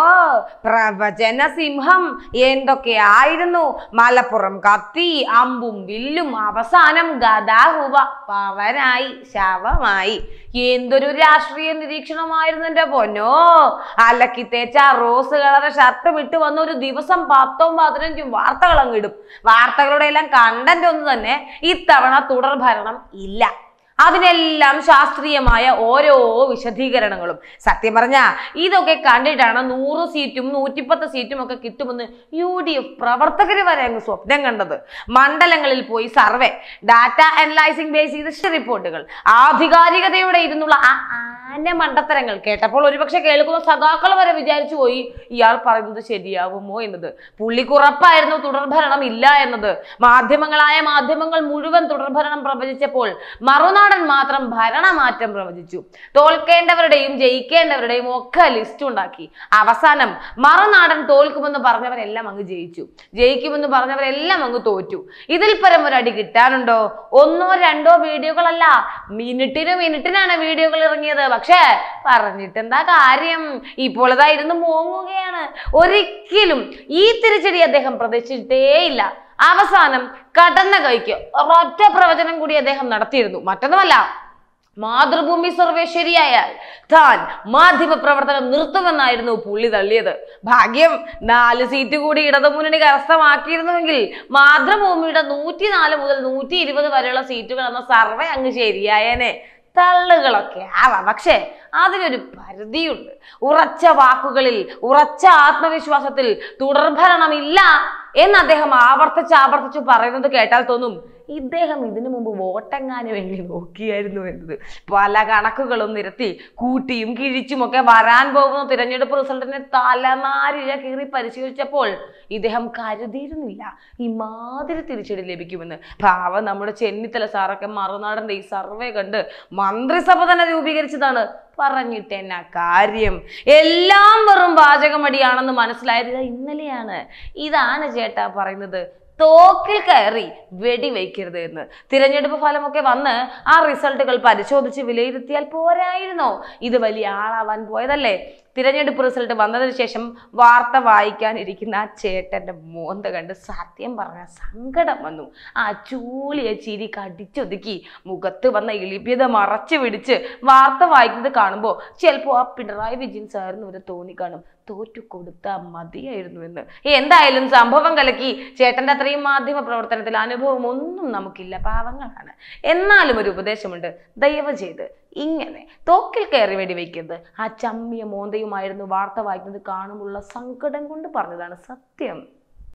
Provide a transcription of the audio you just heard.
ഓ പ്രവചന സിംഹം എന്തൊക്കെയായിരുന്നു മലപ്പുറം കത്തി അമ്പും വില്ലും അവസാനം ഗതാഹുവ പവനായി ശവമായി എന്തൊരു രാഷ്ട്രീയ നിരീക്ഷണമായിരുന്നു എൻ്റെ പൊന്നോ അലക്കി തേച്ച റോസ് കളറ് ഷർട്ട് വിട്ട് വന്ന ഒരു ദിവസം പത്തും പതിനഞ്ചും വാർത്തകൾ അങ്ങിടും വാർത്തകളുടെ എല്ലാം കണ്ടന്റ് ഒന്ന് തന്നെ ഇത്തവണ തുടർഭരണം ഇല്ല അതിനെല്ലാം ശാസ്ത്രീയമായ ഓരോ വിശദീകരണങ്ങളും സത്യം പറഞ്ഞ ഇതൊക്കെ കണ്ടിട്ടാണ് നൂറ് സീറ്റും നൂറ്റിപ്പത്ത് സീറ്റും ഒക്കെ കിട്ടുമെന്ന് യു ഡി എഫ് പ്രവർത്തകർ വരെ അങ്ങ് സ്വപ്നം കണ്ടത് മണ്ഡലങ്ങളിൽ പോയി സർവേ ഡാറ്റ അനലൈസിംഗ് ബേസ് ചെയ്ത റിപ്പോർട്ടുകൾ ആധികാരികതയോടെ ഇരുന്നുള്ള ആ ആന മണ്ടത്തരങ്ങൾ കേട്ടപ്പോൾ ഒരുപക്ഷെ കേൾക്കുന്ന സഖാക്കൾ വരെ വിചാരിച്ചു പോയി ഇയാൾ പറയുന്നത് ശരിയാവുമോ എന്നത് പുള്ളിക്കുറപ്പായിരുന്നു തുടർഭരണം ഇല്ല എന്നത് മാധ്യമങ്ങളായ മാധ്യമങ്ങൾ മുഴുവൻ തുടർഭരണം പ്രവചിച്ചപ്പോൾ മറുനാൾ കുഞ്ഞാടൻ മാത്രം ഭരണമാറ്റം പ്രവചിച്ചു തോൽക്കേണ്ടവരുടെയും ജയിക്കേണ്ടവരുടെയും ഒക്കെ ലിസ്റ്റ് ഉണ്ടാക്കി അവസാനം മറുനാടൻ തോൽക്കുമെന്ന് പറഞ്ഞവരെല്ലാം അങ്ങ് ജയിച്ചു ജയിക്കുമെന്ന് പറഞ്ഞവരെല്ലാം അങ്ങ് തോറ്റു ഇതിൽ പരം ഒരു അടി കിട്ടാനുണ്ടോ ഒന്നോ രണ്ടോ വീഡിയോകളല്ല മിനിറ്റിന് മിനിറ്റിനാണ് വീഡിയോകൾ ഇറങ്ങിയത് പക്ഷേ പറഞ്ഞിട്ടെന്താ കാര്യം ഇപ്പോൾ ഇതായിരുന്നു മോങ്ങുകയാണ് ഒരിക്കലും ഈ തിരിച്ചടി അദ്ദേഹം പ്രതീക്ഷിച്ചിട്ടേയില്ല അവസാനം കടന്ന കൈക്ക് ഒരൊറ്റ പ്രവചനം കൂടി അദ്ദേഹം നടത്തിയിരുന്നു മറ്റൊന്നുമല്ല മാതൃഭൂമി സർവേ ശരിയായാൽ താൻ മാധ്യമ പ്രവർത്തനം നിർത്തുമെന്നായിരുന്നു പുള്ളി തള്ളിയത് ഭാഗ്യം നാല് സീറ്റ് കൂടി ഇടതുമുന്നണി കരസ്ഥമാക്കിയിരുന്നുവെങ്കിൽ മാതൃഭൂമിയുടെ നൂറ്റി നാല് മുതൽ നൂറ്റി ഇരുപത് വരെയുള്ള സീറ്റുകൾ എന്ന സർവേ അങ്ങ് ശരിയായേനെ തള്ളുകളൊക്കെ ആവാം പക്ഷേ അതിനൊരു പരിധിയുണ്ട് ഉറച്ച വാക്കുകളിൽ ഉറച്ച ആത്മവിശ്വാസത്തിൽ തുടർഭരണമില്ല എന്ന് അദ്ദേഹം ആവർത്തിച്ച് ആവർത്തിച്ച് പറയുന്നത് കേട്ടാൽ തോന്നും ഇദ്ദേഹം ഇതിനു മുമ്പ് വോട്ടെങ്ങാന് വേണ്ടി നോക്കിയായിരുന്നു എന്നത് പല കണക്കുകളും നിരത്തി കൂട്ടിയും കിഴിച്ചും ഒക്കെ വരാൻ പോകുന്ന തിരഞ്ഞെടുപ്പ് റിസൾട്ടിനെ തലനാരിഴ കീറി പരിശീലിച്ചപ്പോൾ ഇദ്ദേഹം കരുതിയിരുന്നില്ല ഇമാതിരി തിരിച്ചടി ലഭിക്കുമെന്ന് ഭാവം നമ്മുടെ ചെന്നിത്തല സാറൊക്കെ മറുനാടൻ്റെ ഈ സർവേ കണ്ട് മന്ത്രിസഭ തന്നെ രൂപീകരിച്ചതാണ് പറഞ്ഞിട്ട് എന്നാ കാര്യം എല്ലാം വെറും പാചകമടിയാണെന്ന് മനസ്സിലായത് ഇന്നലെയാണ് ഇതാണ് ചേട്ടാ പറയുന്നത് തോക്കിൽ കയറി വെടിവെക്കരുത് എന്ന് തിരഞ്ഞെടുപ്പ് ഫലമൊക്കെ വന്ന് ആ റിസൾട്ടുകൾ പരിശോധിച്ച് വിലയിരുത്തിയാൽ പോരായിരുന്നോ ഇത് വലിയ ആളാവാൻ പോയതല്ലേ തിരഞ്ഞെടുപ്പ് റിസൾട്ട് വന്നതിന് ശേഷം വാർത്ത വായിക്കാനിരിക്കുന്ന ആ ചേട്ടൻ്റെ മോന്ത കണ്ട് സത്യം പറഞ്ഞ സങ്കടം വന്നു ആ ചൂലിയ ചിരി കടിച്ചൊതുക്കി മുഖത്ത് വന്ന എളിപ്യത മറച്ചു പിടിച്ച് വാർത്ത വായിക്കുന്നത് കാണുമ്പോൾ ചിലപ്പോൾ ആ പിണറായി വിജയൻ സാറിന് വരെ തോന്നിക്കാണും തോറ്റു കൊടുത്താൽ മതിയായിരുന്നു എന്ന് എന്തായാലും സംഭവം കലക്കി ചേട്ടൻ്റെ അത്രയും മാധ്യമ പ്രവർത്തനത്തിൽ അനുഭവം ഒന്നും നമുക്കില്ല പാവങ്ങളാണ് എന്നാലും ഒരു ഉപദേശമുണ്ട് ദയവ് ചെയ്ത് ഇങ്ങനെ തോക്കിൽ കയറി വയ്ക്കുന്നത് ആ ചമ്മിയ മോന്തയുമായിരുന്നു വാർത്ത വായിക്കുന്നത് കാണുമുള്ള സങ്കടം കൊണ്ട് പറഞ്ഞതാണ് സത്യം